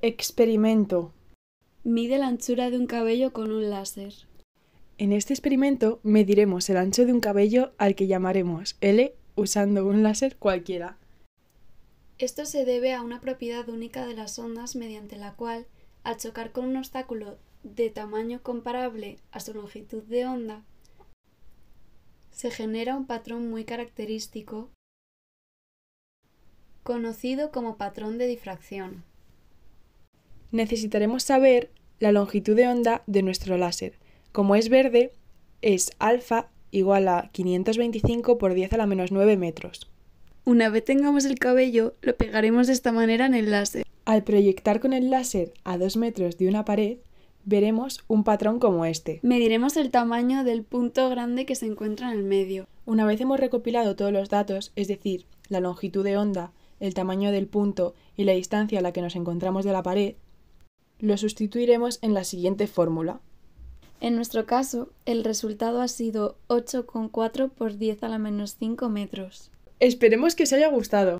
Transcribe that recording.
Experimento. Mide la anchura de un cabello con un láser. En este experimento mediremos el ancho de un cabello al que llamaremos L usando un láser cualquiera. Esto se debe a una propiedad única de las ondas mediante la cual, al chocar con un obstáculo de tamaño comparable a su longitud de onda, se genera un patrón muy característico conocido como patrón de difracción necesitaremos saber la longitud de onda de nuestro láser. Como es verde, es alfa igual a 525 por 10 a la menos 9 metros. Una vez tengamos el cabello, lo pegaremos de esta manera en el láser. Al proyectar con el láser a 2 metros de una pared, veremos un patrón como este. Mediremos el tamaño del punto grande que se encuentra en el medio. Una vez hemos recopilado todos los datos, es decir, la longitud de onda, el tamaño del punto y la distancia a la que nos encontramos de la pared, lo sustituiremos en la siguiente fórmula. En nuestro caso, el resultado ha sido 8,4 por 10 a la menos 5 metros. Esperemos que os haya gustado.